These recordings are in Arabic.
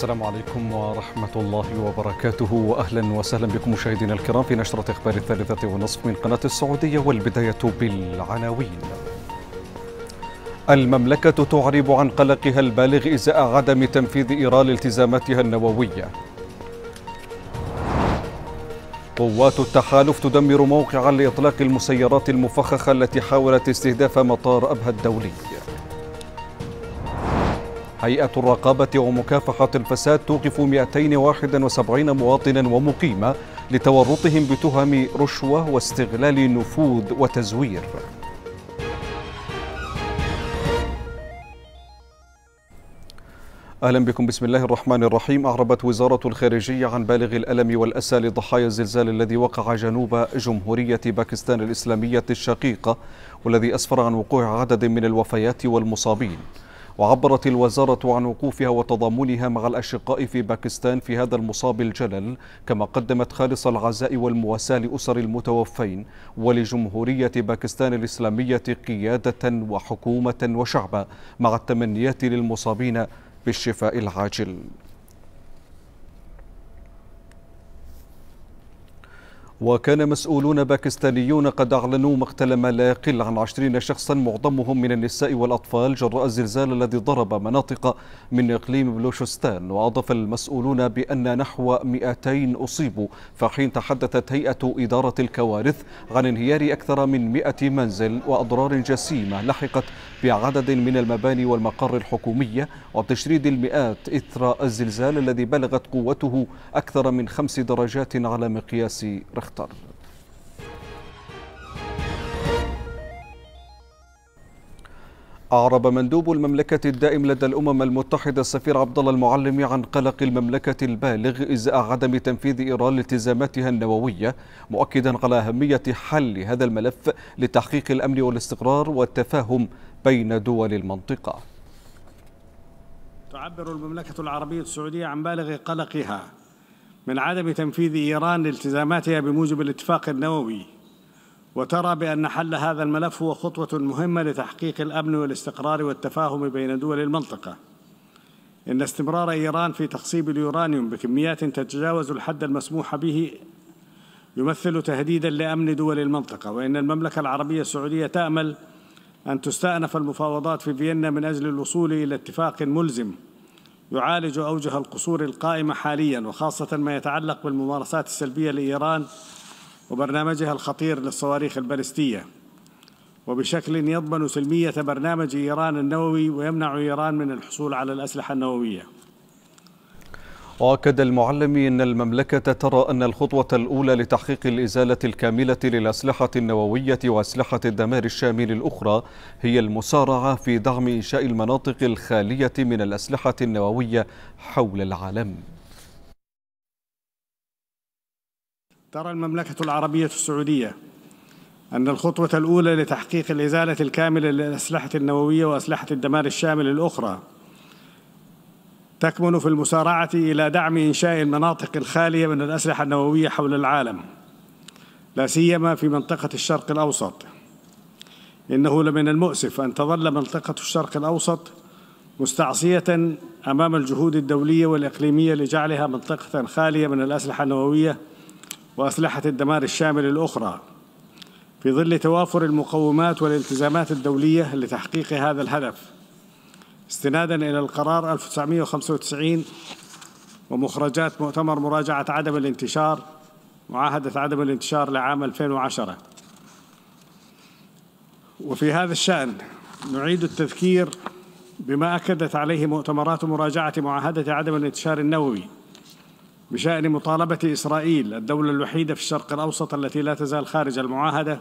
السلام عليكم ورحمة الله وبركاته وأهلا وسهلا بكم مشاهدينا الكرام في نشرة إخبار الثالثة ونصف من قناة السعودية والبداية بالعناوين المملكة تعرب عن قلقها البالغ إزاء عدم تنفيذ إيران التزاماتها النووية قوات التحالف تدمر موقعا لإطلاق المسيرات المفخخة التي حاولت استهداف مطار أبها الدولي هيئة الرقابة ومكافحة الفساد توقف 271 مواطنا ومقيما لتورطهم بتهم رشوة واستغلال نفوذ وتزوير اهلا بكم بسم الله الرحمن الرحيم اعربت وزاره الخارجيه عن بالغ الالم والاسى لضحايا الزلزال الذي وقع جنوب جمهوريه باكستان الاسلاميه الشقيقه والذي اسفر عن وقوع عدد من الوفيات والمصابين وعبرت الوزارة عن وقوفها وتضامنها مع الأشقاء في باكستان في هذا المصاب الجلل كما قدمت خالص العزاء والمواساة لأسر المتوفين ولجمهورية باكستان الإسلامية قيادة وحكومة وشعبا مع التمنيات للمصابين بالشفاء العاجل وكان مسؤولون باكستانيون قد أعلنوا مقتل ما لا يقل عن عشرين شخصا معظمهم من النساء والأطفال جراء الزلزال الذي ضرب مناطق من إقليم بلوشستان وأضاف المسؤولون بأن نحو 200 أصيبوا فحين تحدثت هيئة إدارة الكوارث عن انهيار أكثر من 100 منزل وأضرار جسيمة لحقت بعدد من المباني والمقر الحكومية وتشريد المئات إثر الزلزال الذي بلغت قوته أكثر من خمس درجات على مقياس رخ أخطر أعرب مندوب المملكة الدائم لدى الأمم المتحدة السفير عبد الله المعلم عن قلق المملكة البالغ إزاء عدم تنفيذ إيران التزاماتها النووية مؤكدا على أهمية حل هذا الملف لتحقيق الأمن والاستقرار والتفاهم بين دول المنطقة تعبر المملكة العربية السعودية عن بالغ قلقها من عدم تنفيذ إيران لالتزاماتها بموجب الاتفاق النووي وترى بأن حل هذا الملف هو خطوة مهمة لتحقيق الأمن والاستقرار والتفاهم بين دول المنطقة إن استمرار إيران في تخصيب اليورانيوم بكميات تتجاوز الحد المسموح به يمثل تهديدا لأمن دول المنطقة وإن المملكة العربية السعودية تأمل أن تستأنف المفاوضات في فيينا من أجل الوصول إلى اتفاق ملزم يعالج أوجه القصور القائمة حاليا وخاصة ما يتعلق بالممارسات السلبية لإيران وبرنامجها الخطير للصواريخ البالستية وبشكل يضمن سلمية برنامج إيران النووي ويمنع إيران من الحصول على الأسلحة النووية وأكد المعلم أن المملكة ترى أن الخطوة الأولى لتحقيق الإزالة الكاملة للأسلحة النووية وأسلحة الدمار الشامل الأخرى هي المسارعة في دعم إنشاء المناطق الخالية من الأسلحة النووية حول العالم ترى المملكة العربية السعودية أن الخطوة الأولى لتحقيق الإزالة الكاملة للأسلحة النووية وأسلحة الدمار الشامل الأخرى تكمن في المسارعة إلى دعم إنشاء المناطق الخالية من الأسلحة النووية حول العالم لا سيما في منطقة الشرق الأوسط إنه لمن المؤسف أن تظل منطقة الشرق الأوسط مستعصية أمام الجهود الدولية والإقليمية لجعلها منطقة خالية من الأسلحة النووية وأسلحة الدمار الشامل الأخرى في ظل توافر المقومات والالتزامات الدولية لتحقيق هذا الهدف استنادا إلى القرار 1995 ومخرجات مؤتمر مراجعة عدم الانتشار معاهدة عدم الانتشار لعام 2010 وفي هذا الشأن نعيد التذكير بما أكدت عليه مؤتمرات مراجعة معاهدة عدم الانتشار النووي بشأن مطالبة إسرائيل الدولة الوحيدة في الشرق الأوسط التي لا تزال خارج المعاهدة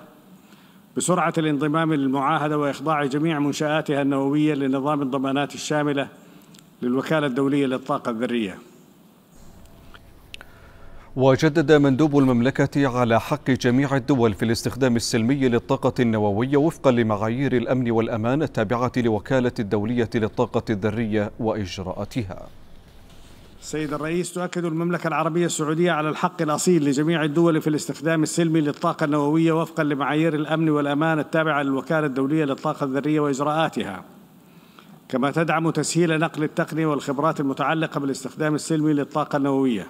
بسرعة الانضمام للمعاهدة وإخضاع جميع منشآتها النووية لنظام الضمانات الشاملة للوكالة الدولية للطاقة الذرية وجدد مندوب المملكة على حق جميع الدول في الاستخدام السلمي للطاقة النووية وفقا لمعايير الأمن والأمان التابعة لوكالة الدولية للطاقة الذرية وإجراءاتها سيد الرئيس تؤكد المملكة العربية السعودية على الحق الأصيل لجميع الدول في الاستخدام السلمي للطاقة النووية وفقا لمعايير الأمن والأمان التابعة للوكالة الدولية للطاقة الذرية وإجراءاتها كما تدعم تسهيل نقل التقنية والخبرات المتعلقة بالاستخدام السلمي للطاقة النووية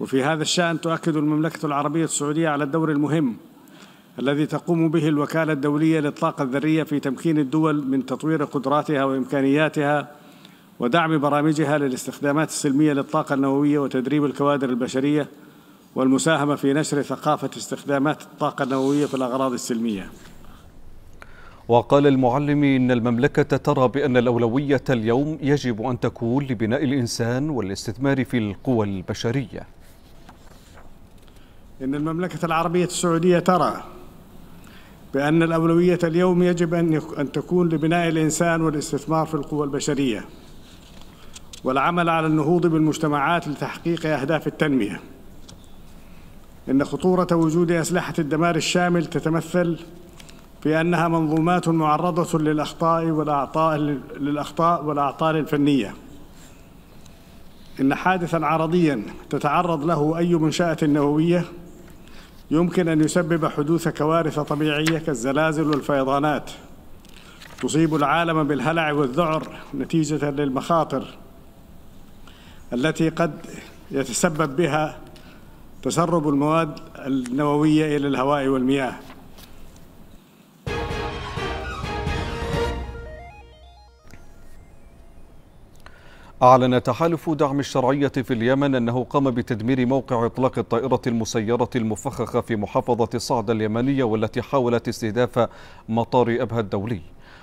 وفي هذا الشأن تؤكد المملكة العربية السعودية على الدور المهم الذي تقوم به الوكالة الدولية للطاقة الذرية في تمكين الدول من تطوير قدراتها وإمكانياتها ودعم برامجها للاستخدامات السلمية للطاقة النووية وتدريب الكوادر البشرية والمساهمة في نشر ثقافة استخدامات الطاقة النووية في الأغراض السلمية وقال المعلم إن المملكة ترى بأن الأولوية اليوم يجب أن تكون لبناء الإنسان والاستثمار في القوى البشرية إن المملكة العربية السعودية ترى بأن الأولوية اليوم يجب أن تكون لبناء الإنسان والاستثمار في القوى البشرية والعمل على النهوض بالمجتمعات لتحقيق أهداف التنمية إن خطورة وجود أسلحة الدمار الشامل تتمثل في أنها منظومات معرضة للأخطاء والأعطاء للأخطاء والأعطال الفنية إن حادثا عرضيا تتعرض له أي منشأة نووية يمكن أن يسبب حدوث كوارث طبيعية كالزلازل والفيضانات تصيب العالم بالهلع والذعر نتيجة للمخاطر التي قد يتسبب بها تسرب المواد النووية إلى الهواء والمياه أعلن تحالف دعم الشرعية في اليمن أنه قام بتدمير موقع إطلاق الطائرة المسيرة المفخخة في محافظة صعدة اليمنية والتي حاولت استهداف مطار أبها الدولي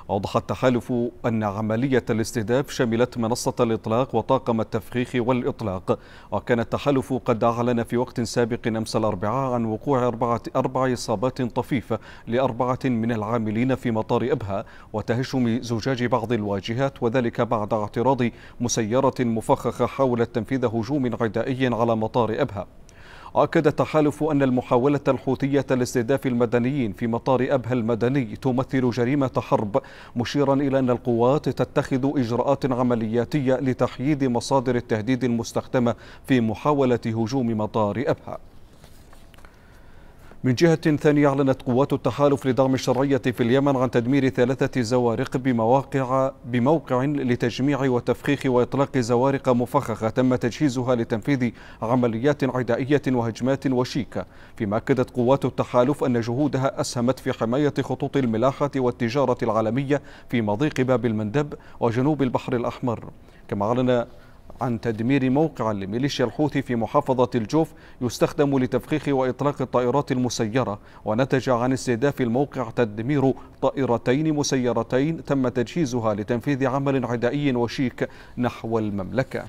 أوضح التحالف أن عملية الاستهداف شملت منصة الإطلاق وطاقم التفخيخ والإطلاق وكان التحالف قد أعلن في وقت سابق أمس الأربعاء عن وقوع أربعة أربع إصابات طفيفة لأربعة من العاملين في مطار إبها وتهشم زجاج بعض الواجهات وذلك بعد اعتراض مسيرة مفخخة حاولت تنفيذ هجوم عدائي على مطار إبها أكد التحالف أن المحاولة الحوثية لاستهداف المدنيين في مطار أبها المدني تمثل جريمة حرب مشيرا إلى أن القوات تتخذ إجراءات عملياتية لتحييد مصادر التهديد المستخدمة في محاولة هجوم مطار أبها من جهة ثانية أعلنت قوات التحالف لدعم الشرعية في اليمن عن تدمير ثلاثة زوارق بمواقع بموقع لتجميع وتفخيخ وإطلاق زوارق مفخخة تم تجهيزها لتنفيذ عمليات عدائية وهجمات وشيكة فيما أكدت قوات التحالف أن جهودها أسهمت في حماية خطوط الملاحة والتجارة العالمية في مضيق باب المندب وجنوب البحر الأحمر كما أعلن عن تدمير موقع لميليشيا الحوثي في محافظة الجوف يستخدم لتفخيخ وإطلاق الطائرات المسيرة ونتج عن استهداف الموقع تدمير طائرتين مسيرتين تم تجهيزها لتنفيذ عمل عدائي وشيك نحو المملكة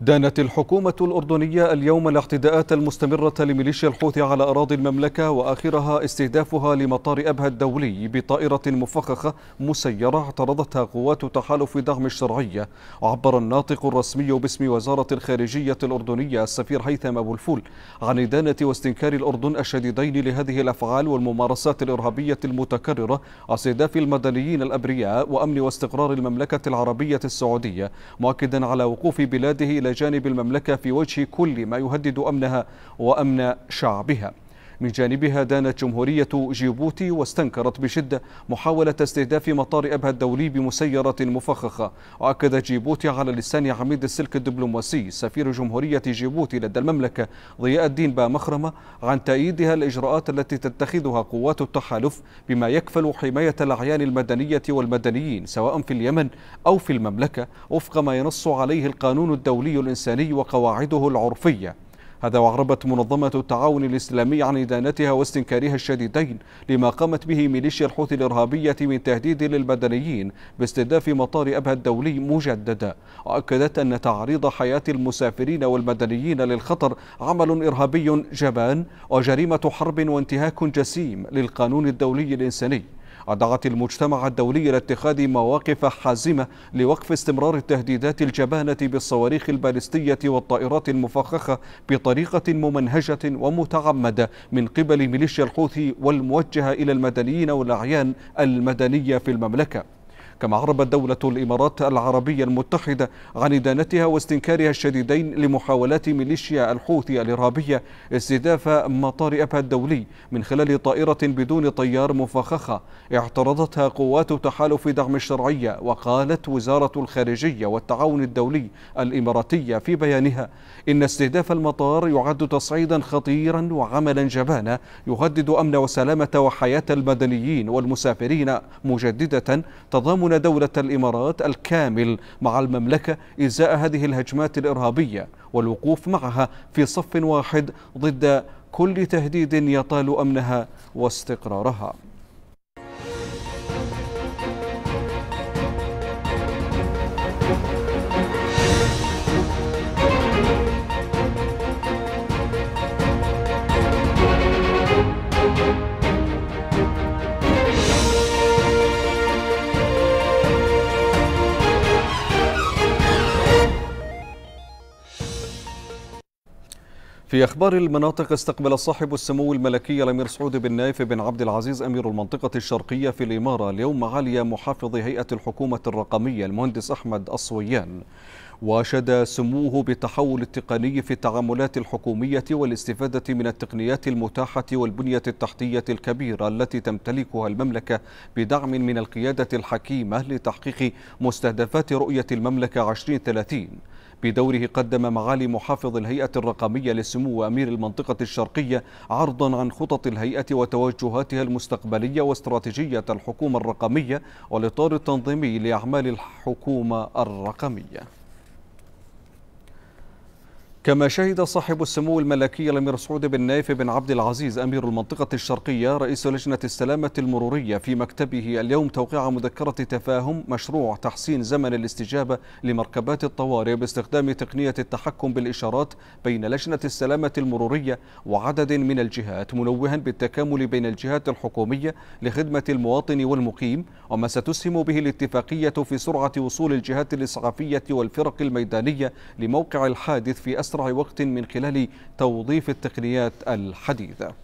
دانت الحكومة الأردنية اليوم الاعتداءات المستمرة لميليشيا الحوثي على أراضي المملكة وآخرها استهدافها لمطار أبها الدولي بطائرة مفخخة مسيرة اعترضتها قوات تحالف دعم الشرعية عبر الناطق الرسمي باسم وزارة الخارجية الأردنية السفير هيثم أبو الفول عن إدانة واستنكار الأردن الشديدين لهذه الأفعال والممارسات الإرهابية المتكررة استهداف المدنيين الأبرياء وأمن واستقرار المملكة العربية السعودية مؤكدا على وقوف بلاده إلى إلى جانب المملكة في وجه كل ما يهدد أمنها وأمن شعبها من جانبها دانت جمهورية جيبوتي واستنكرت بشدة محاولة استهداف مطار أبها الدولي بمسيرة مفخخة وأكدت جيبوتي على لسان عميد السلك الدبلوماسي سفير جمهورية جيبوتي لدى المملكة ضياء الدين بامخرمة عن تأييدها الإجراءات التي تتخذها قوات التحالف بما يكفل حماية الأعيان المدنية والمدنيين سواء في اليمن أو في المملكة وفق ما ينص عليه القانون الدولي الإنساني وقواعده العرفية هذا وعربت منظمة التعاون الإسلامي عن إدانتها واستنكارها الشديدين لما قامت به ميليشيا الحوثي الإرهابية من تهديد للمدنيين باستهداف مطار أبها الدولي مجددا وأكدت أن تعريض حياة المسافرين والمدنيين للخطر عمل إرهابي جبان وجريمة حرب وانتهاك جسيم للقانون الدولي الإنساني ودعت المجتمع الدولي إلى اتخاذ مواقف حازمة لوقف استمرار التهديدات الجبانة بالصواريخ البالستية والطائرات المفخخة بطريقة ممنهجة ومتعمدة من قبل ميليشيا الحوثي والموجهة إلى المدنيين والأعيان المدنية في المملكة كما عربت دولة الإمارات العربية المتحدة عن إدانتها واستنكارها الشديدين لمحاولات ميليشيا الحوثي الإرهابية استهداف مطار أبها الدولي من خلال طائرة بدون طيار مفخخة اعترضتها قوات تحالف دعم الشرعية وقالت وزارة الخارجية والتعاون الدولي الإماراتية في بيانها إن استهداف المطار يعد تصعيدا خطيرا وعملا جبانا يهدد أمن وسلامة وحياة المدنيين والمسافرين مجددة تضامن تكون دولة الإمارات الكامل مع المملكة إزاء هذه الهجمات الإرهابية والوقوف معها في صف واحد ضد كل تهديد يطال أمنها واستقرارها في أخبار المناطق استقبل صاحب السمو الملكي الأمير سعود بن نايف بن عبد العزيز أمير المنطقة الشرقية في الإمارة اليوم عالية محافظ هيئة الحكومة الرقمية المهندس أحمد الصويان واشد سموه بالتحول التقني في التعاملات الحكومية والاستفادة من التقنيات المتاحة والبنية التحتية الكبيرة التي تمتلكها المملكة بدعم من القيادة الحكيمة لتحقيق مستهدفات رؤية المملكة 2030 بدوره قدم معالي محافظ الهيئة الرقمية لسمو أمير المنطقة الشرقية عرضا عن خطط الهيئة وتوجهاتها المستقبلية واستراتيجية الحكومة الرقمية والإطار التنظيمي لأعمال الحكومة الرقمية كما شهد صاحب السمو الملكي الامير سعود بن نايف بن عبد العزيز امير المنطقه الشرقيه رئيس لجنه السلامه المروريه في مكتبه اليوم توقيع مذكره تفاهم مشروع تحسين زمن الاستجابه لمركبات الطوارئ باستخدام تقنيه التحكم بالاشارات بين لجنه السلامه المروريه وعدد من الجهات منوها بالتكامل بين الجهات الحكوميه لخدمه المواطن والمقيم وما ستسهم به الاتفاقيه في سرعه وصول الجهات الاسعافيه والفرق الميدانيه لموقع الحادث في اسرع أسرع وقت من خلال توظيف التقنيات الحديثة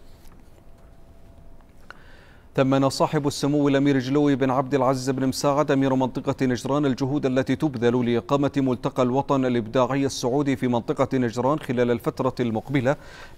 تمنى صاحب السمو الامير جلوي بن عبد العزيز بن مساعد امير منطقه نجران الجهود التي تبذل لاقامه ملتقى الوطن الابداعي السعودي في منطقه نجران خلال الفتره المقبله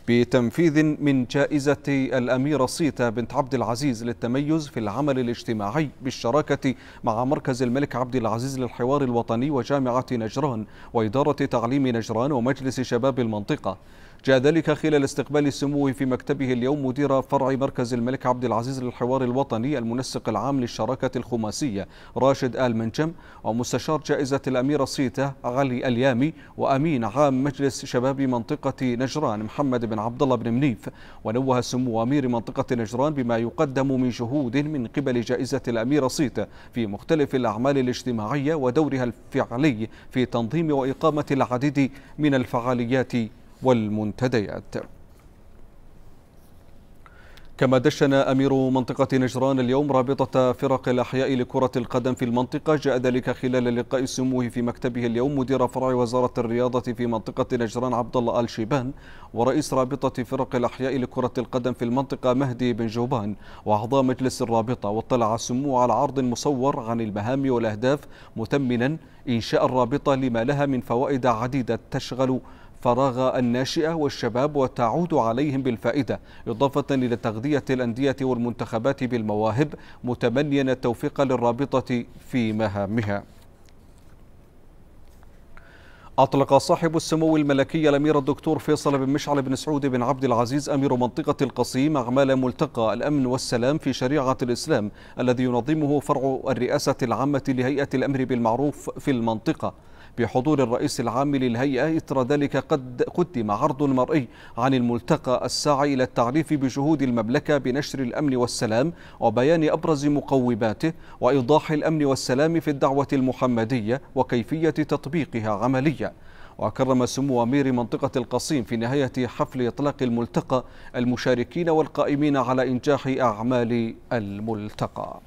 بتنفيذ من جائزه الاميره صيتا بنت عبد العزيز للتميز في العمل الاجتماعي بالشراكه مع مركز الملك عبد العزيز للحوار الوطني وجامعه نجران واداره تعليم نجران ومجلس شباب المنطقه جاء ذلك خلال استقبال سموه في مكتبه اليوم مدير فرع مركز الملك عبد العزيز للحوار الوطني المنسق العام للشراكة الخماسية راشد آل منجم ومستشار جائزة الأميرة سيتا علي اليامي وأمين عام مجلس شباب منطقة نجران محمد بن عبد الله بن منيف ونوه سمو أمير منطقة نجران بما يقدم من جهود من قبل جائزة الأميرة سيتا في مختلف الأعمال الاجتماعية ودورها الفعلي في تنظيم وإقامة العديد من الفعاليات والمنتديات كما دشن أمير منطقة نجران اليوم رابطة فرق الأحياء لكرة القدم في المنطقة جاء ذلك خلال لقاء سموه في مكتبه اليوم مدير فرع وزارة الرياضة في منطقة نجران عبد الله آل شيبان ورئيس رابطة فرق الأحياء لكرة القدم في المنطقة مهدي بن جوبان وأعضاء مجلس الرابطة واطلع سموه على عرض مصور عن المهام والأهداف مثمنا إنشاء الرابطة لما لها من فوائد عديدة تشغل فراغ الناشئة والشباب وتعود عليهم بالفائدة إضافة إلى تغذية الأندية والمنتخبات بالمواهب متمنيا التوفيق للرابطة في مهامها أطلق صاحب السمو الملكي الأمير الدكتور فيصل بن مشعل بن سعود بن عبد العزيز أمير منطقة القصيم أعمال ملتقى الأمن والسلام في شريعة الإسلام الذي ينظمه فرع الرئاسة العامة لهيئة الأمر بالمعروف في المنطقة بحضور الرئيس العام للهيئة إثر ذلك قد قدم عرض مرئي عن الملتقى الساعي إلى التعريف بجهود المملكة بنشر الأمن والسلام وبيان أبرز مقوباته وإيضاح الأمن والسلام في الدعوة المحمدية وكيفية تطبيقها عمليا وكرم سمو أمير منطقة القصيم في نهاية حفل إطلاق الملتقى المشاركين والقائمين على إنجاح أعمال الملتقى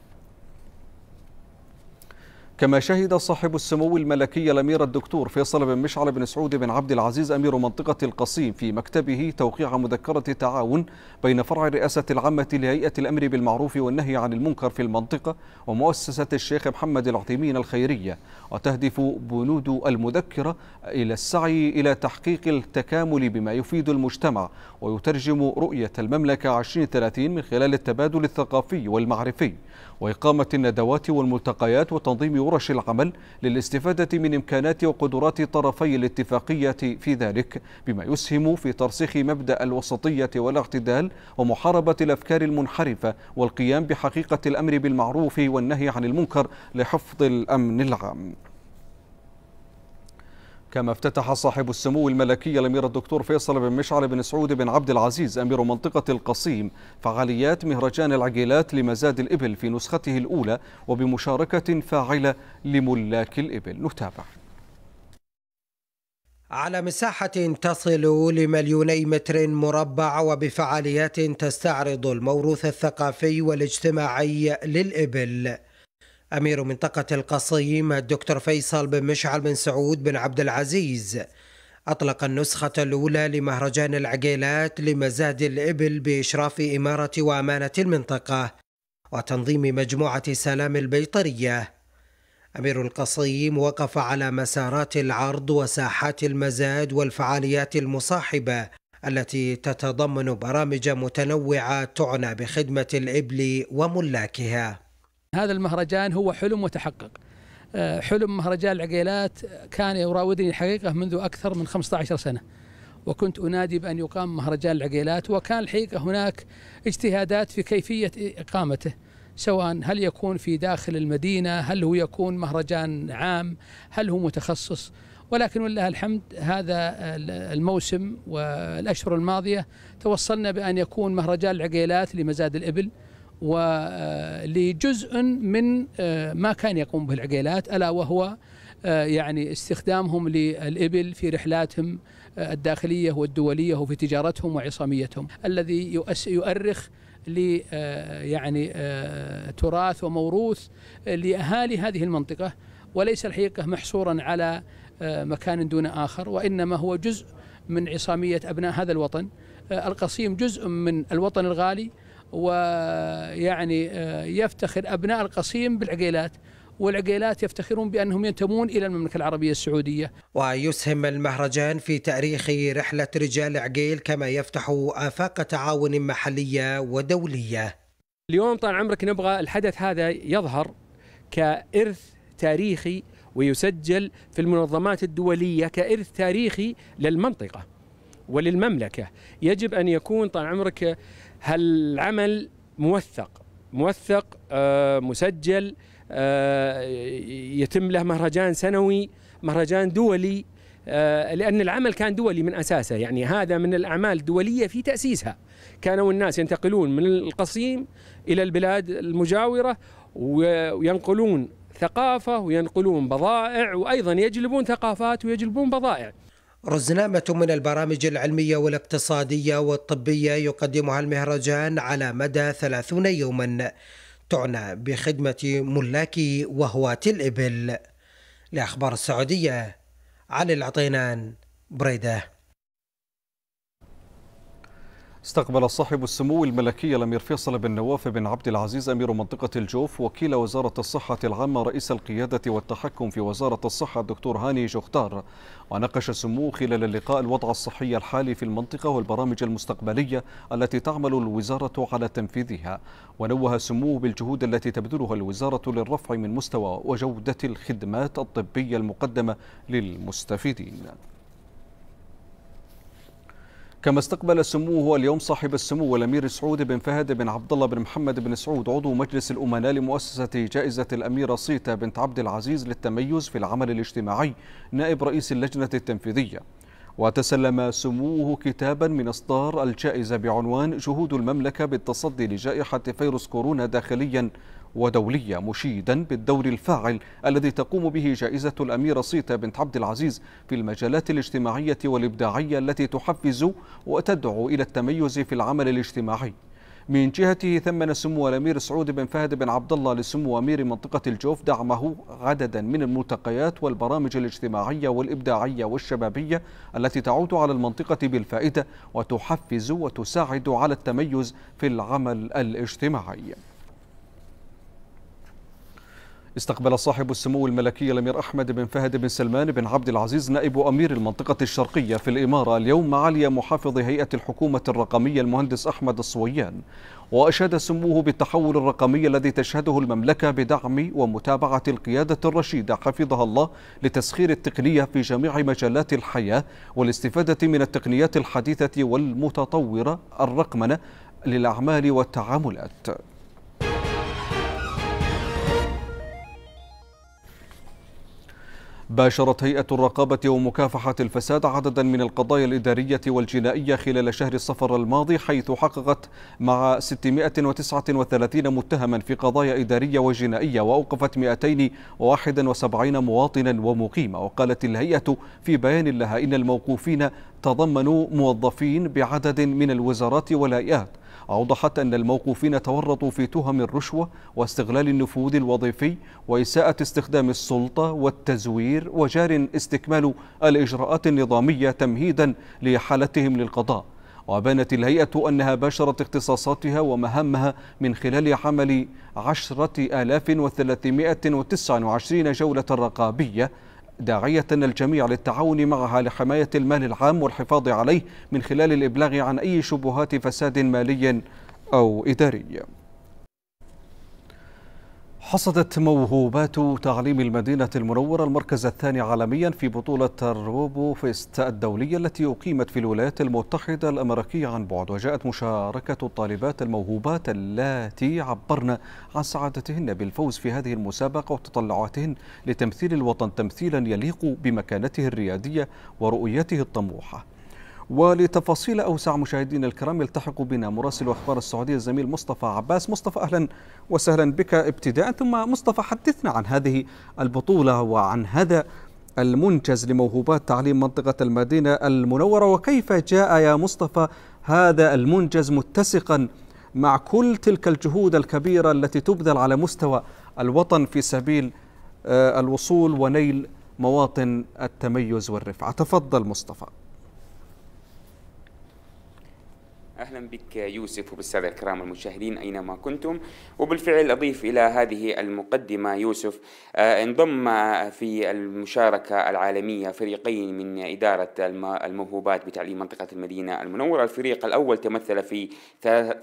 كما شهد صاحب السمو الملكي الأمير الدكتور فيصل بن مشعل بن سعود بن عبد العزيز أمير منطقة القصيم في مكتبه توقيع مذكرة تعاون بين فرع الرئاسة العامة لهيئة الأمر بالمعروف والنهي عن المنكر في المنطقة ومؤسسة الشيخ محمد العثيمين الخيرية وتهدف بنود المذكرة إلى السعي إلى تحقيق التكامل بما يفيد المجتمع ويترجم رؤية المملكة 2030 من خلال التبادل الثقافي والمعرفي وإقامة الندوات والملتقيات وتنظيم ورش العمل للاستفادة من إمكانات وقدرات طرفي الاتفاقية في ذلك بما يسهم في ترسيخ مبدأ الوسطية والاعتدال ومحاربة الأفكار المنحرفة والقيام بحقيقة الأمر بالمعروف والنهي عن المنكر لحفظ الأمن العام كما افتتح صاحب السمو الملكي الامير الدكتور فيصل بن مشعل بن سعود بن عبد العزيز امير منطقه القصيم فعاليات مهرجان العجيلات لمزاد الابل في نسخته الاولى وبمشاركه فاعله لملاك الابل نتابع على مساحة تصل لمليوني متر مربع وبفعاليات تستعرض الموروث الثقافي والاجتماعي للإبل أمير منطقة القصيم الدكتور فيصل بن مشعل بن سعود بن عبد العزيز أطلق النسخة الأولى لمهرجان العقيلات لمزاد الإبل بإشراف إمارة وأمانة المنطقة وتنظيم مجموعة سلام البيطرية أمير القصيم وقف على مسارات العرض وساحات المزاد والفعاليات المصاحبة التي تتضمن برامج متنوعة تعنى بخدمة الإبل وملاكها هذا المهرجان هو حلم وتحقق آه، حلم مهرجان العقيلات كان يراودني الحقيقة منذ أكثر من 15 سنة وكنت أنادي بأن يقام مهرجان العقيلات وكان الحقيقة هناك اجتهادات في كيفية إقامته سواء هل يكون في داخل المدينة هل هو يكون مهرجان عام هل هو متخصص ولكن ولله الحمد هذا الموسم والأشهر الماضية توصلنا بأن يكون مهرجان العقيلات لمزاد الإبل ولجزء من آه، ما كان يقوم به العقيلات ألا وهو آه، يعني استخدامهم للإبل في رحلاتهم آه، الداخلية والدولية وفي تجارتهم وعصاميتهم الذي يؤرخ ل يعني تراث وموروث لأهالي هذه المنطقة وليس الحقيقة محصورا على مكان دون آخر وإنما هو جزء من عصامية أبناء هذا الوطن القصيم جزء من الوطن الغالي ويعني آه، يفتخر أبناء القصيم بالعقيلات والعقيلات يفتخرون بأنهم ينتمون إلى المملكة العربية السعودية ويسهم المهرجان في تأريخ رحلة رجال عقيل كما يفتح آفاق تعاون محلية ودولية اليوم طال عمرك نبغى الحدث هذا يظهر كإرث تاريخي ويسجل في المنظمات الدولية كإرث تاريخي للمنطقة وللمملكة يجب أن يكون طال عمرك هالعمل موثق موثق آه، مسجل آه، يتم له مهرجان سنوي مهرجان دولي آه، لأن العمل كان دولي من أساسه يعني هذا من الأعمال الدولية في تأسيسها كانوا الناس ينتقلون من القصيم إلى البلاد المجاورة وينقلون ثقافة وينقلون بضائع وأيضا يجلبون ثقافات ويجلبون بضائع رزنامة من البرامج العلمية والاقتصادية والطبية يقدمها المهرجان على مدى ثلاثون يوما تعنى بخدمة ملاك وهواة الإبل لأخبار السعودية علي العطينان بريده استقبل صاحب السمو الملكي الامير فيصل بن نواف بن عبد العزيز امير منطقه الجوف وكيل وزاره الصحه العامه رئيس القياده والتحكم في وزاره الصحه الدكتور هاني جختار وناقش سموه خلال اللقاء الوضع الصحي الحالي في المنطقه والبرامج المستقبليه التي تعمل الوزاره على تنفيذها ونوه سموه بالجهود التي تبذلها الوزاره للرفع من مستوى وجوده الخدمات الطبيه المقدمه للمستفيدين كما استقبل سموه اليوم صاحب السمو الامير سعود بن فهد بن عبد الله بن محمد بن سعود عضو مجلس الامناء لمؤسسه جائزه الاميره صيتا بنت عبد العزيز للتميز في العمل الاجتماعي نائب رئيس اللجنه التنفيذيه وتسلم سموه كتابا من اصدار الجائزه بعنوان جهود المملكه بالتصدي لجائحه فيروس كورونا داخليا ودولية مشيدا بالدور الفاعل الذي تقوم به جائزة الأميرة صيتا بنت عبد العزيز في المجالات الاجتماعية والإبداعية التي تحفز وتدعو إلى التميز في العمل الاجتماعي من جهته ثمن سمو الامير سعود بن فهد بن عبد الله لسمو امير منطقه الجوف دعمه عددا من الملتقيات والبرامج الاجتماعيه والابداعيه والشبابيه التي تعود على المنطقه بالفائده وتحفز وتساعد على التميز في العمل الاجتماعي استقبل صاحب السمو الملكي الامير احمد بن فهد بن سلمان بن عبد العزيز نائب امير المنطقه الشرقيه في الاماره اليوم معالي محافظ هيئه الحكومه الرقميه المهندس احمد الصويان واشاد سموه بالتحول الرقمي الذي تشهده المملكه بدعم ومتابعه القياده الرشيده حفظها الله لتسخير التقنيه في جميع مجالات الحياه والاستفاده من التقنيات الحديثه والمتطوره الرقمنه للاعمال والتعاملات باشرت هيئة الرقابة ومكافحة الفساد عددا من القضايا الإدارية والجنائية خلال شهر الصفر الماضي حيث حققت مع 639 متهما في قضايا إدارية وجنائية وأوقفت 271 مواطنا ومقيما وقالت الهيئة في بيان لها إن الموقوفين تضمنوا موظفين بعدد من الوزارات والهيئات أوضحت أن الموقوفين تورطوا في تهم الرشوة واستغلال النفوذ الوظيفي وإساءة استخدام السلطة والتزوير وجار استكمال الإجراءات النظامية تمهيدا لحالتهم للقضاء وبانت الهيئة أنها باشرت اختصاصاتها ومهامها من خلال عمل عشرة آلاف وثلاثمائة وتسعة وعشرين جولة رقابية داعية الجميع للتعاون معها لحماية المال العام والحفاظ عليه من خلال الإبلاغ عن أي شبهات فساد مالي أو إداري حصدت موهوبات تعليم المدينة المنورة المركز الثاني عالميا في بطولة الروبو فيست الدولية التي أقيمت في الولايات المتحدة الأمريكية عن بعد وجاءت مشاركة الطالبات الموهوبات التي عبرن عن سعادتهن بالفوز في هذه المسابقة وتطلعاتهن لتمثيل الوطن تمثيلا يليق بمكانته الريادية ورؤيته الطموحة ولتفاصيل أوسع مشاهدينا الكرام يلتحق بنا مراسل أخبار السعودية الزميل مصطفى عباس مصطفى أهلا وسهلا بك ابتداء ثم مصطفى حدثنا عن هذه البطولة وعن هذا المنجز لموهوبات تعليم منطقة المدينة المنورة وكيف جاء يا مصطفى هذا المنجز متسقا مع كل تلك الجهود الكبيرة التي تبذل على مستوى الوطن في سبيل آه، الوصول ونيل مواطن التميز والرفعة تفضل مصطفى أهلا بك يوسف وبالسادة الكرام المشاهدين أينما كنتم وبالفعل أضيف إلى هذه المقدمة يوسف آه، انضم في المشاركة العالمية فريقين من إدارة الموهوبات بتعليم منطقة المدينة المنورة الفريق الأول تمثل في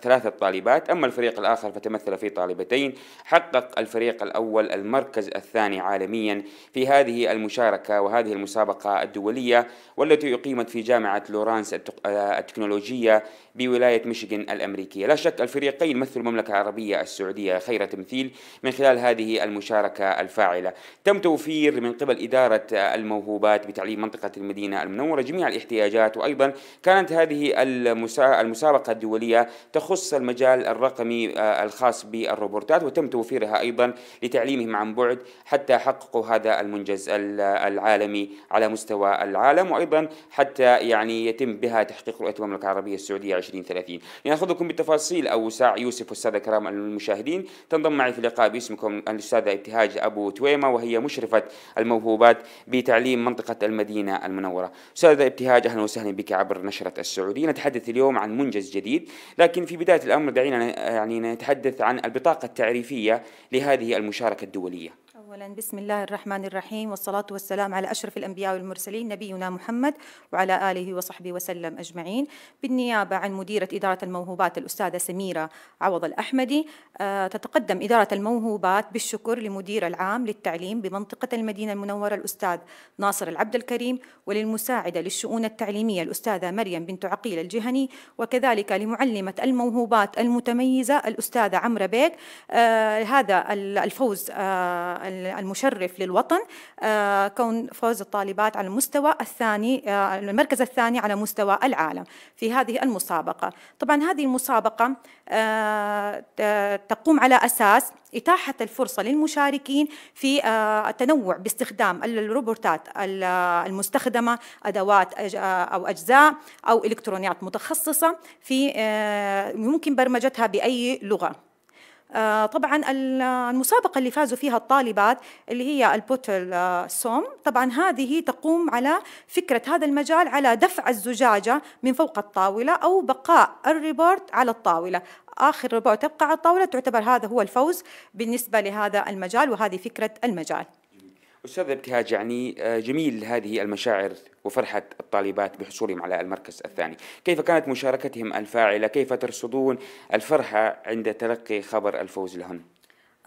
ثلاثة طالبات أما الفريق الآخر فتمثل في طالبتين حقق الفريق الأول المركز الثاني عالميا في هذه المشاركة وهذه المسابقة الدولية والتي أقيمت في جامعة لورانس آه، التكنولوجية بولاية ميشيغن الأمريكية لا شك الفريقين مثلوا المملكة العربية السعودية خير تمثيل من خلال هذه المشاركة الفاعلة تم توفير من قبل إدارة الموهوبات بتعليم منطقة المدينة المنورة جميع الاحتياجات وأيضا كانت هذه المسابقة الدولية تخص المجال الرقمي آه، الخاص بالروبوتات وتم توفيرها أيضا لتعليمهم عن بعد حتى حققوا هذا المنجز العالمي على مستوى العالم وأيضا حتى يعني يتم بها تحقيق رؤية المملكة العربية السعودية 2030 لنأخذكم بالتفاصيل أوساع يوسف والسادة الكرام المشاهدين تنضم معي في اللقاء باسمكم الأستاذة ابتهاج أبو تويمة وهي مشرفة الموهوبات بتعليم منطقة المدينة المنورة أستاذة ابتهاج أهلا وسهلا بك عبر نشرة السعودية نتحدث اليوم عن منجز جديد لكن في بداية الأمر دعينا يعني نتحدث عن البطاقة التعريفية لهذه المشاركة الدولية أولا بسم الله الرحمن الرحيم والصلاة والسلام على أشرف الأنبياء والمرسلين نبينا محمد وعلى آله وصحبه وسلم أجمعين بالنيابة عن مديرة إدارة الموهوبات الأستاذة سميرة عوض الأحمدي آه، تتقدم إدارة الموهوبات بالشكر لمدير العام للتعليم بمنطقة المدينة المنورة الأستاذ ناصر العبد الكريم وللمساعدة للشؤون التعليمية الأستاذة مريم بنت عقيل الجهني وكذلك لمعلمة الموهوبات المتميزة الأستاذة عمرو بيك آه، هذا الفوز آه، المشرف للوطن آه، كون فوز الطالبات على المستوى الثاني آه، المركز الثاني على مستوى العالم في هذه المسابقة طبعا هذه المسابقة آه، تقوم على أساس إتاحة الفرصة للمشاركين في التنوع باستخدام الروبوتات المستخدمة أدوات أو أجزاء أو إلكترونيات متخصصة في ممكن برمجتها بأي لغة آه، طبعا المسابقة اللي فازوا فيها الطالبات اللي هي البوتل آه، سوم طبعا هذه تقوم على فكرة هذا المجال على دفع الزجاجة من فوق الطاولة أو بقاء الريبورت على الطاولة آخر ربع تبقى على الطاولة تعتبر هذا هو الفوز بالنسبة لهذا المجال وهذه فكرة المجال أستاذ ابتهاج يعني آه، جميل هذه المشاعر وفرحة الطالبات بحصولهم على المركز الثاني كيف كانت مشاركتهم الفاعلة كيف ترصدون الفرحة عند تلقي خبر الفوز لهن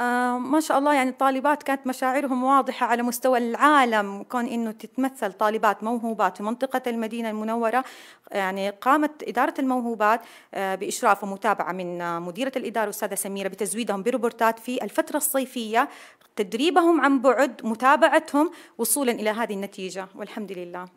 آه ما شاء الله يعني الطالبات كانت مشاعرهم واضحة على مستوى العالم كون إنه تتمثل طالبات موهوبات في منطقة المدينة المنورة يعني قامت إدارة الموهوبات آه، بإشراف ومتابعة من آه، مديرة الإدارة الأستاذة سميرة بتزويدهم بروبورتات في الفترة الصيفية تدريبهم عن بعد متابعتهم وصولا إلى هذه النتيجة والحمد لله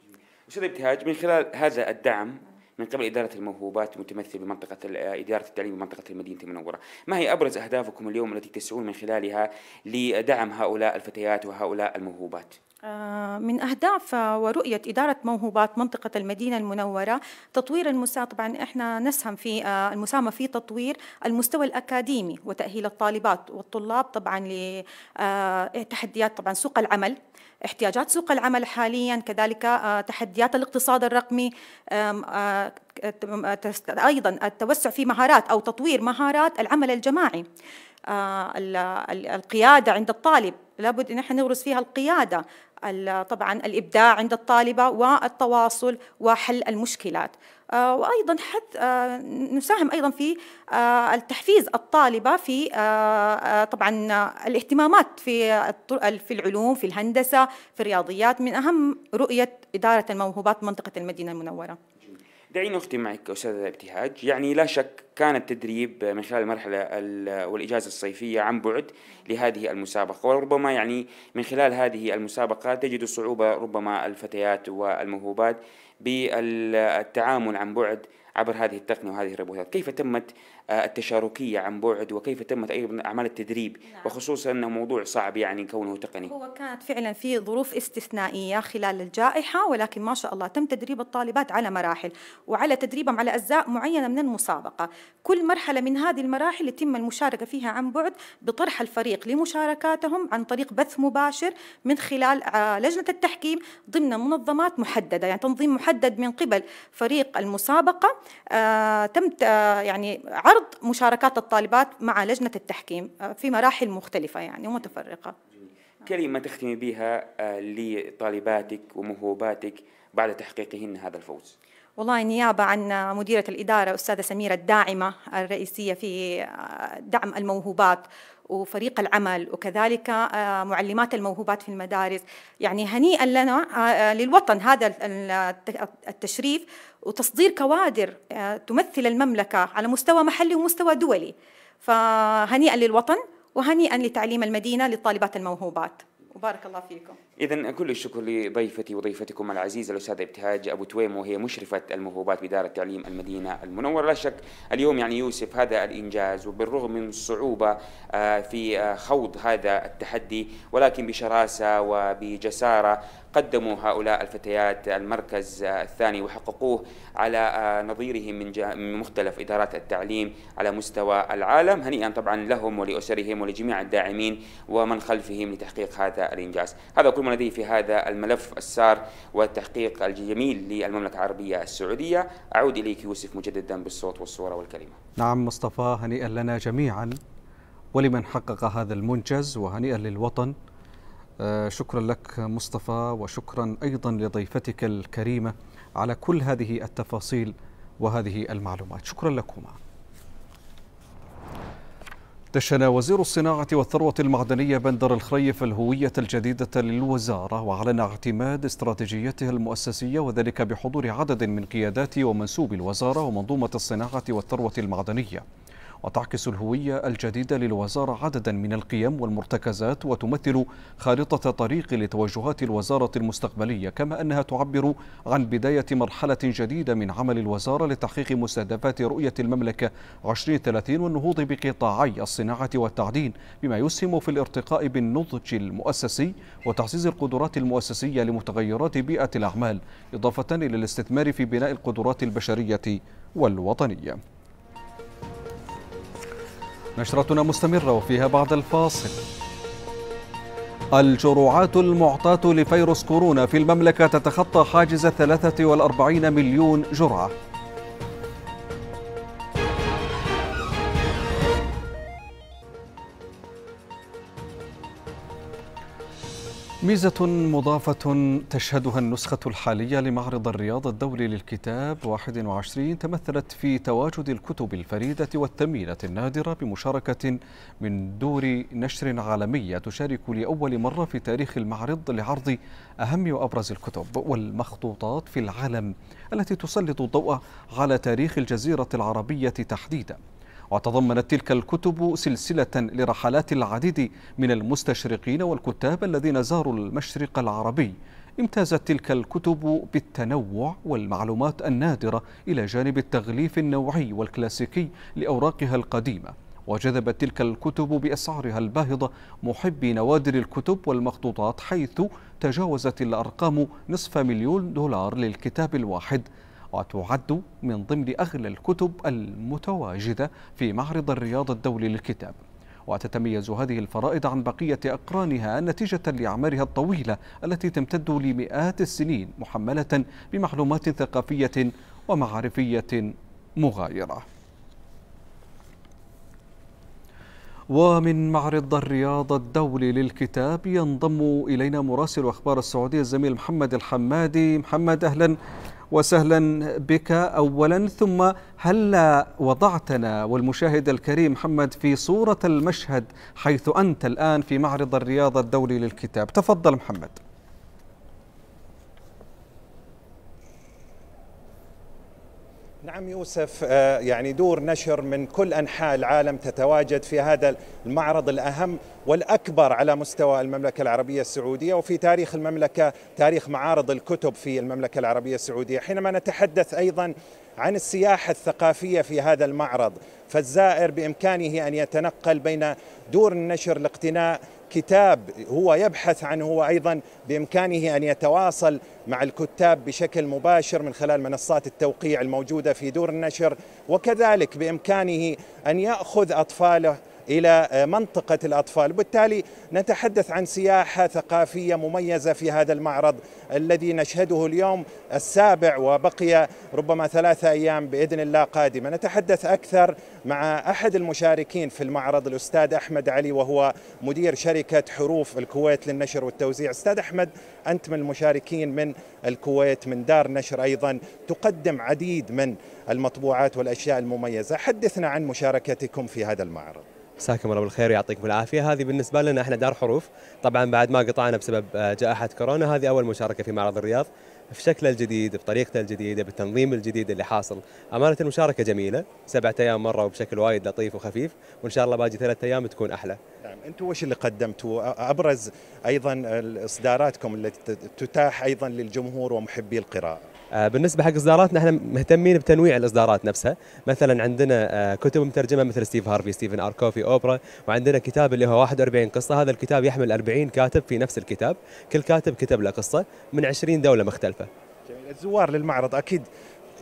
وش الابتهاج من خلال هذا الدعم من قبل إدارة الموهوبات متمثل بمنطقة إدارة التعليم بمنطقة المدينة المنورة ما هي أبرز أهدافكم اليوم التي تسعون من خلالها لدعم هؤلاء الفتيات وهؤلاء الموهوبات آه، من أهداف ورؤية إدارة موهوبات منطقة المدينة المنورة تطوير المسا طبعا إحنا نسهم في آه، المساهمة في تطوير المستوى الأكاديمي وتأهيل الطالبات والطلاب طبعا لتحديات آه، طبعا سوق العمل احتياجات سوق العمل حاليا كذلك تحديات الاقتصاد الرقمي ايضا التوسع في مهارات او تطوير مهارات العمل الجماعي آه، القياده عند الطالب لابد ان احنا نغرس فيها القياده طبعا الابداع عند الطالبه والتواصل وحل المشكلات آه، وايضا حد آه، نساهم ايضا في التحفيز الطالبه في طبعا الاهتمامات في في العلوم في الهندسه في الرياضيات من اهم رؤيه اداره الموهوبات منطقه المدينه المنوره دعيني أختم معك أستاذ ابتهاج يعني لا شك كان التدريب من خلال المرحلة والإجازة الصيفية عن بعد لهذه المسابقة وربما يعني من خلال هذه المسابقة تجد صعوبة ربما الفتيات والموهوبات بالتعامل عن بعد عبر هذه التقنية وهذه الروبوتات كيف تمت آه، التشاركيه عن بعد وكيف تمت ايضا اعمال التدريب نعم. وخصوصا انه موضوع صعب يعني كونه تقني هو كانت فعلا في ظروف استثنائيه خلال الجائحه ولكن ما شاء الله تم تدريب الطالبات على مراحل وعلى تدريبهم على اجزاء معينه من المسابقه كل مرحله من هذه المراحل يتم المشاركه فيها عن بعد بطرح الفريق لمشاركاتهم عن طريق بث مباشر من خلال آه، لجنه التحكيم ضمن منظمات محدده يعني تنظيم محدد من قبل فريق المسابقه آه، تم يعني عرض مشاركات الطالبات مع لجنة التحكيم آه، في مراحل مختلفة يعني ومتفرقة كلمة تختمي بها آه، لطالباتك وموهوباتك بعد تحقيقهن هذا الفوز والله نيابة عن مديرة الإدارة أستاذة سميرة الداعمة الرئيسية في آه، دعم الموهوبات وفريق العمل وكذلك معلمات الموهوبات في المدارس يعني هنيئا لنا للوطن هذا التشريف وتصدير كوادر آه، تمثل المملكة على مستوى محلي ومستوى دولي فهنيئا للوطن وهنيئا لتعليم المدينة للطالبات الموهوبات وبارك الله فيكم إذا كل الشكر لضيفتي وضيفتكم العزيزة الأستاذة ابتهاج أبو تويم وهي مشرفة الموهوبات بإدارة تعليم المدينة المنورة لا شك اليوم يعني يوسف هذا الإنجاز وبالرغم من الصعوبة آه، في آه، خوض هذا التحدي ولكن بشراسة وبجسارة قدموا هؤلاء الفتيات المركز الثاني وحققوه على آه، نظيرهم من, من مختلف إدارات التعليم على مستوى العالم هنيئا طبعا لهم ولأسرهم ولجميع الداعمين ومن خلفهم لتحقيق هذا الإنجاز هذا كل لكم لدي في هذا الملف السار والتحقيق الجميل للمملكة العربية السعودية أعود إليك يوسف مجددا بالصوت والصورة والكلمة نعم مصطفى هنيئا لنا جميعا ولمن حقق هذا المنجز وهنيئا للوطن آه، شكرا لك مصطفى وشكرا أيضا لضيفتك الكريمة على كل هذه التفاصيل وهذه المعلومات شكرا لكما دشن وزير الصناعة والثروة المعدنية بندر الخريف الهوية الجديدة للوزارة وأعلن اعتماد استراتيجيتها المؤسسية وذلك بحضور عدد من قيادات ومنسوب الوزارة ومنظومة الصناعة والثروة المعدنية وتعكس الهوية الجديدة للوزارة عددا من القيم والمرتكزات وتمثل خارطة طريق لتوجهات الوزارة المستقبلية كما أنها تعبر عن بداية مرحلة جديدة من عمل الوزارة لتحقيق مستهدفات رؤية المملكة 2030 والنهوض بقطاعي الصناعة والتعدين بما يسهم في الارتقاء بالنضج المؤسسي وتعزيز القدرات المؤسسية لمتغيرات بيئة الأعمال إضافة إلى الاستثمار في بناء القدرات البشرية والوطنية نشرتنا مستمرة وفيها بعد الفاصل الجرعات المعطاة لفيروس كورونا في المملكة تتخطى حاجز 43 مليون جرعة ميزة مضافة تشهدها النسخة الحالية لمعرض الرياض الدولي للكتاب 21 تمثلت في تواجد الكتب الفريدة والثمينة النادرة بمشاركة من دور نشر عالمية تشارك لأول مرة في تاريخ المعرض لعرض أهم وأبرز الكتب والمخطوطات في العالم التي تسلط الضوء على تاريخ الجزيرة العربية تحديداً وتضمنت تلك الكتب سلسلة لرحلات العديد من المستشرقين والكتاب الذين زاروا المشرق العربي امتازت تلك الكتب بالتنوع والمعلومات النادرة إلى جانب التغليف النوعي والكلاسيكي لأوراقها القديمة وجذبت تلك الكتب بأسعارها الباهظة محبي نوادر الكتب والمخطوطات حيث تجاوزت الأرقام نصف مليون دولار للكتاب الواحد وتعد من ضمن أغلى الكتب المتواجدة في معرض الرياض الدولي للكتاب وتتميز هذه الفرائض عن بقية أقرانها نتيجة لأعمارها الطويلة التي تمتد لمئات السنين محملة بمعلومات ثقافية ومعرفية مغايرة ومن معرض الرياض الدولي للكتاب ينضم إلينا مراسل أخبار السعودية الزميل محمد الحمادي محمد أهلا وسهلا بك أولا ثم هل وضعتنا والمشاهد الكريم محمد في صورة المشهد حيث أنت الآن في معرض الرياضة الدولي للكتاب تفضل محمد نعم يوسف آه، يعني دور نشر من كل انحاء العالم تتواجد في هذا المعرض الاهم والاكبر على مستوى المملكه العربيه السعوديه وفي تاريخ المملكه تاريخ معارض الكتب في المملكه العربيه السعوديه حينما نتحدث ايضا عن السياحه الثقافيه في هذا المعرض فالزائر بامكانه ان يتنقل بين دور النشر لاقتناء كتاب هو يبحث عنه هو ايضا بإمكانه أن يتواصل مع الكتاب بشكل مباشر من خلال منصات التوقيع الموجودة في دور النشر وكذلك بإمكانه أن يأخذ أطفاله إلى آه، منطقة الأطفال بالتالي نتحدث عن سياحة ثقافية مميزة في هذا المعرض الذي نشهده اليوم السابع وبقي ربما ثلاثة أيام بإذن الله قادمة نتحدث أكثر مع أحد المشاركين في المعرض الأستاذ أحمد علي وهو مدير شركة حروف الكويت للنشر والتوزيع أستاذ أحمد أنت من المشاركين من الكويت من دار نشر أيضا تقدم عديد من المطبوعات والأشياء المميزة حدثنا عن مشاركتكم في هذا المعرض مساكم الله بالخير ويعطيكم العافيه هذه بالنسبه لنا احنا دار حروف طبعا بعد ما قطعنا بسبب آه، جائحه كورونا هذه اول مشاركه في معرض الرياض في شكله الجديد بطريقته الجديده بالتنظيم الجديد اللي حاصل امانه المشاركه جميله سبعة ايام مره وبشكل وايد لطيف وخفيف وان شاء الله باقي ثلاثة ايام تكون احلى نعم انتم وش اللي قدمتوه ابرز ايضا اصداراتكم التي تتاح ايضا للجمهور ومحبي القراءه آه، بالنسبه حق اصداراتنا احنا مهتمين بتنويع الاصدارات نفسها مثلا عندنا آه، كتب مترجمه مثل ستيف هارفي ستيفن اركوفي اوبرا وعندنا كتاب اللي هو 41 قصه هذا الكتاب يحمل 40 كاتب في نفس الكتاب كل كاتب كتب له قصه من 20 دوله مختلفه الزوار للمعرض اكيد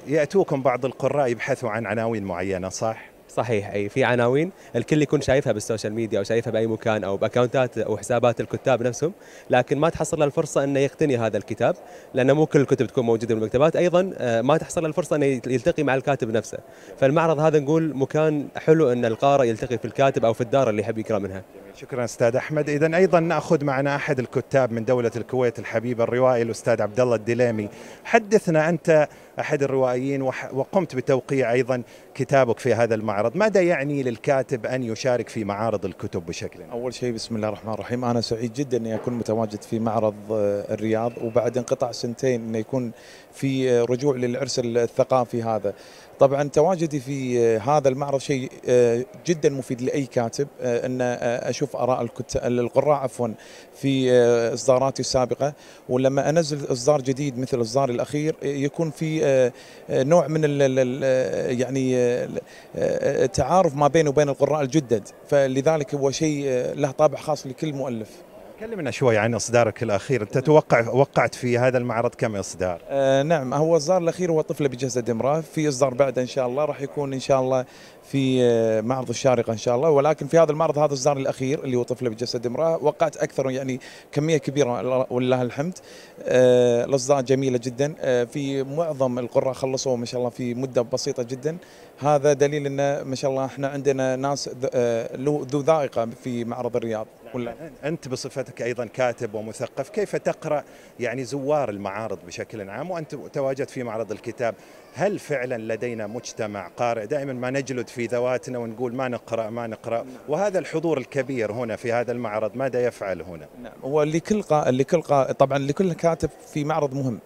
ياتوكم بعض القراء يبحثوا عن عناوين معينه صح صحيح اي في عناوين الكل يكون شايفها بالسوشيال ميديا او شايفها باي مكان او باكونتات او حسابات الكتاب نفسهم لكن ما تحصل له الفرصه انه يقتني هذا الكتاب لانه مو كل الكتب تكون موجوده بالمكتبات ايضا آه، ما تحصل له الفرصه انه يلتقي مع الكاتب نفسه فالمعرض هذا نقول مكان حلو ان القارئ يلتقي في الكاتب او في الدار اللي يحب يقرا منها شكرا استاذ احمد اذا ايضا ناخذ معنا احد الكتاب من دوله الكويت الحبيب الروائي الاستاذ عبد الله الدليمي حدثنا انت أحد الروائيين وقمت بتوقيع أيضا كتابك في هذا المعرض ماذا يعني للكاتب أن يشارك في معارض الكتب بشكل أول شيء بسم الله الرحمن الرحيم أنا سعيد جدا أني أكون متواجد في معرض آه، الرياض وبعد انقطاع سنتين أنه يكون في آه، رجوع للعرس الثقافي هذا طبعا تواجدي في آه، هذا المعرض شيء جدا مفيد لاي كاتب ان اشوف اراء القراء عفوا في اصداراتي السابقه ولما انزل اصدار جديد مثل اصداري الاخير يكون في آه، آه، نوع من الـ آه، يعني التعارف ما بينه وبين القراء الجدد فلذلك هو شيء له طابع خاص لكل مؤلف كلمنا شوي عن اصدارك الاخير انت توقع وقعت في هذا المعرض كم اصدار آه نعم هو الزار الاخير هو طفله بجسد امراه في اصدار بعد ان شاء الله راح يكون ان شاء الله في آه، معرض الشارقه ان شاء الله ولكن في هذا المعرض هذا الزار الاخير اللي هو طفله بجسد امراه وقعت اكثر يعني كميه كبيره ولله الحمد آه الاصدار جميله جدا آه في معظم القراء خلصوا ما شاء الله في مده بسيطه جدا هذا دليل ان ما شاء الله احنا عندنا ناس آه، ذو ذائقه في معرض الرياض ولا نعم. انت بصفتك ايضا كاتب ومثقف كيف تقرا يعني زوار المعارض بشكل عام وانت تواجدت في معرض الكتاب هل فعلا لدينا مجتمع قارئ دائما ما نجلد في ذواتنا ونقول ما نقرا ما نقرا وهذا الحضور الكبير هنا في هذا المعرض ماذا يفعل هنا نعم هو لكل لكل قائل طبعا لكل كاتب في معرض مهم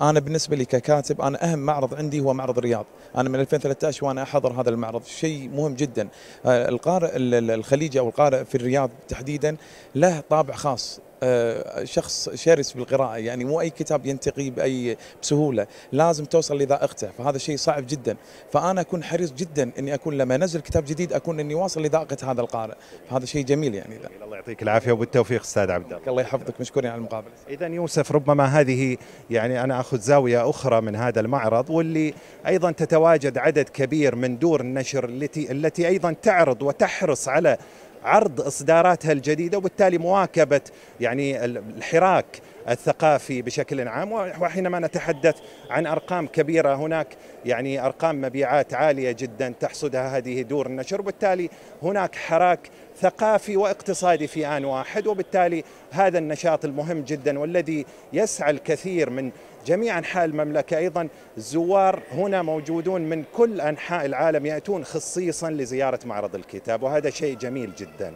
انا بالنسبه لي ككاتب انا اهم معرض عندي هو معرض الرياض انا من 2013 وانا احضر هذا المعرض شيء مهم جدا آه، القارئ الخليجي او القارئ في الرياض تحديدا له طابع خاص آه، شخص شرس بالقراءة يعني مو أي كتاب ينتقي بأي بسهولة لازم توصل لذائقته فهذا شيء صعب جدا فأنا أكون حريص جدا أني أكون لما نزل كتاب جديد أكون أني واصل لذائقة هذا القارئ فهذا شيء جميل يعني إذا. الله يعطيك العافية وبالتوفيق أستاذ عبد الله الله يحفظك مشكورين على المقابلة إذا يوسف ربما هذه يعني أنا أخذ زاوية أخرى من هذا المعرض واللي أيضا تتواجد عدد كبير من دور النشر التي التي أيضا تعرض وتحرص على عرض اصداراتها الجديده وبالتالي مواكبه يعني الحراك الثقافي بشكل عام وحينما نتحدث عن ارقام كبيره هناك يعني ارقام مبيعات عاليه جدا تحصدها هذه دور النشر وبالتالي هناك حراك ثقافي واقتصادي في ان واحد وبالتالي هذا النشاط المهم جدا والذي يسعى الكثير من جميع أنحاء المملكة أيضا الزوار هنا موجودون من كل أنحاء العالم يأتون خصيصا لزيارة معرض الكتاب وهذا شيء جميل جدا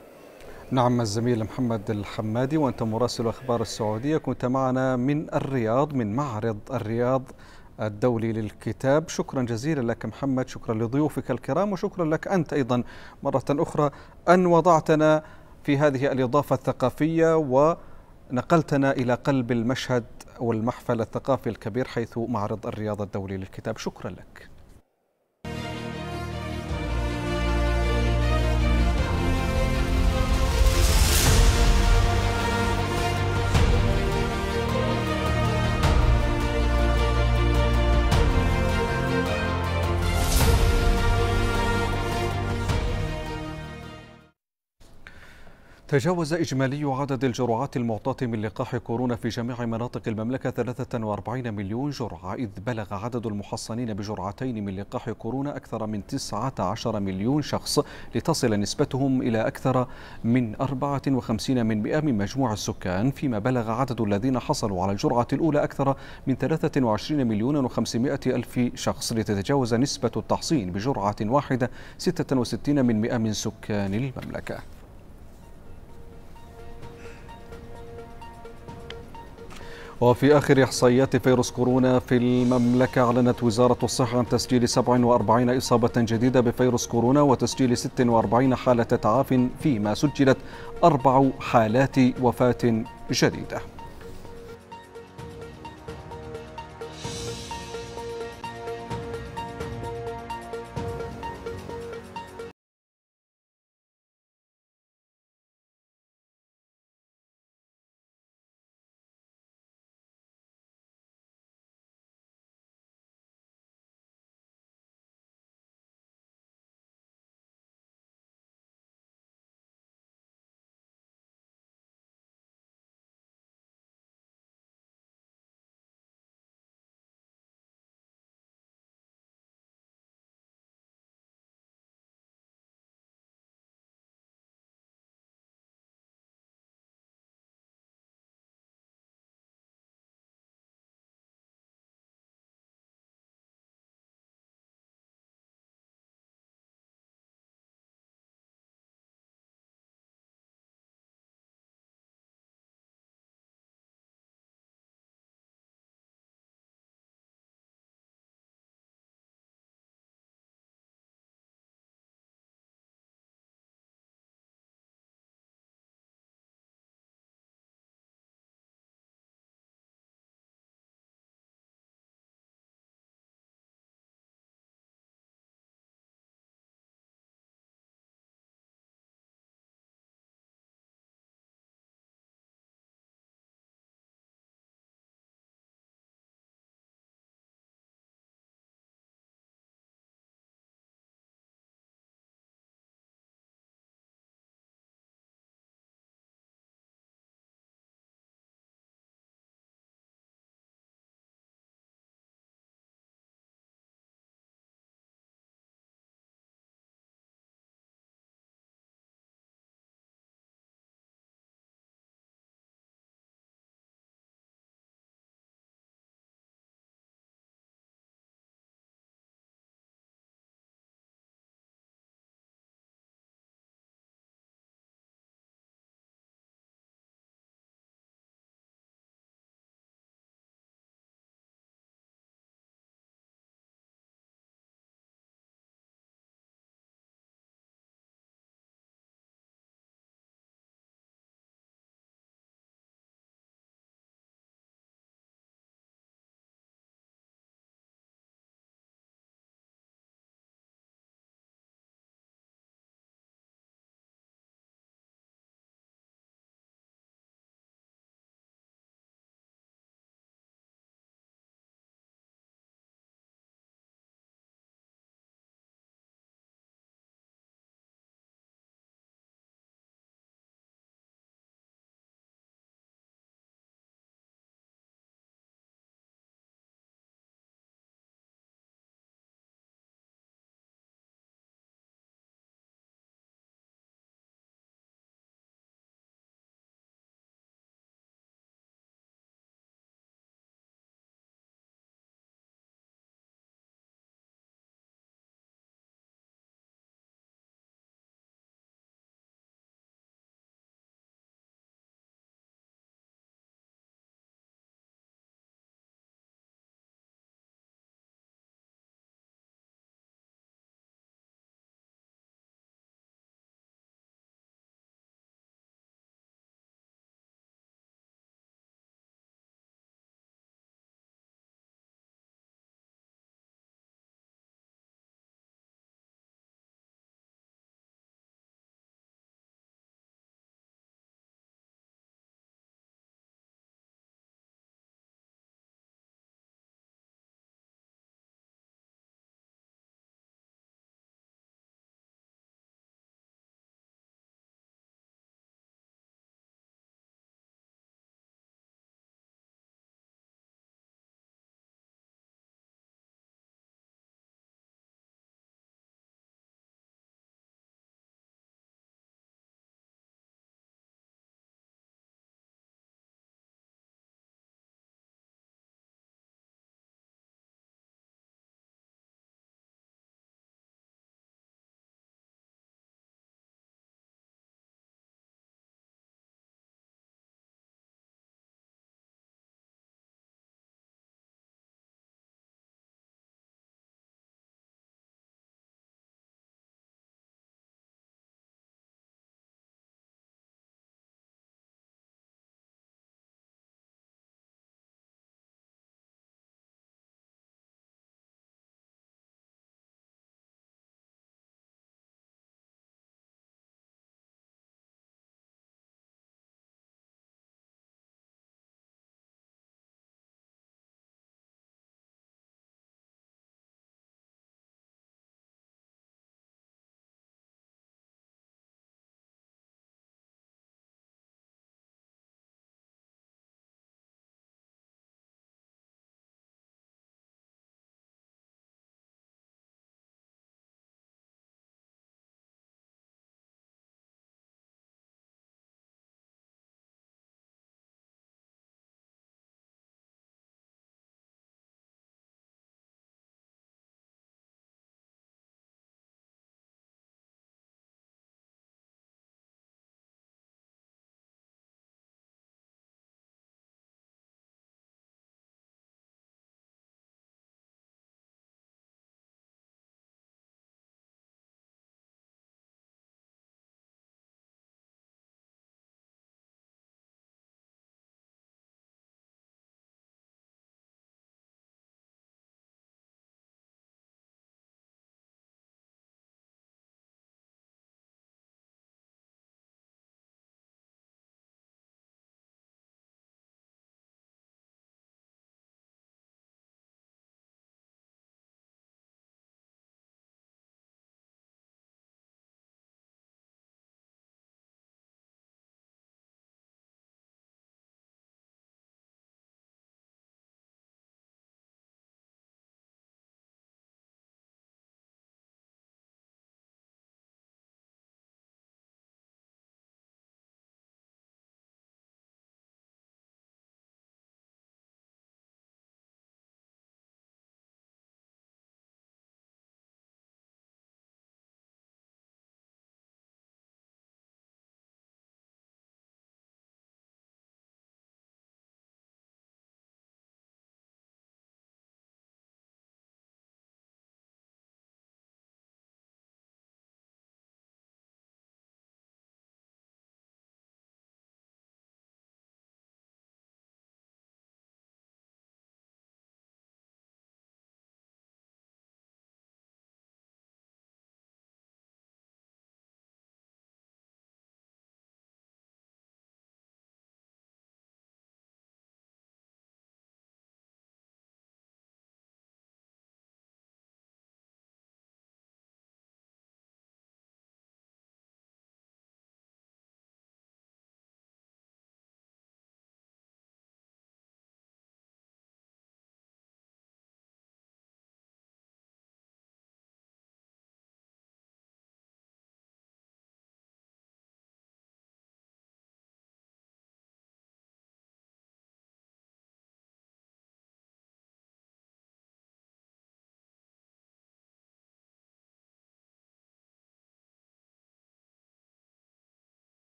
نعم الزميل محمد الحمادي وأنت مراسل أخبار السعودية كنت معنا من الرياض من معرض الرياض الدولي للكتاب شكرا جزيلا لك محمد شكرا لضيوفك الكرام وشكرا لك أنت أيضا مرة أخرى أن وضعتنا في هذه الإضافة الثقافية ونقلتنا إلى قلب المشهد والمحفل الثقافي الكبير حيث معرض الرياض الدولي للكتاب شكرا لك تجاوز إجمالي عدد الجرعات المعطاة من لقاح كورونا في جميع مناطق المملكة 43 مليون جرعة إذ بلغ عدد المحصنين بجرعتين من لقاح كورونا أكثر من 19 مليون شخص لتصل نسبتهم إلى أكثر من 54 من مئة من مجموع السكان فيما بلغ عدد الذين حصلوا على الجرعة الأولى أكثر من 23 مليون و500 ألف شخص لتتجاوز نسبة التحصين بجرعة واحدة 66 من مئة من سكان المملكة وفي آخر إحصائيات فيروس كورونا في المملكة أعلنت وزارة الصحة عن تسجيل 47 إصابة جديدة بفيروس كورونا وتسجيل 46 حالة تعاف فيما سجلت أربع حالات وفاة جديدة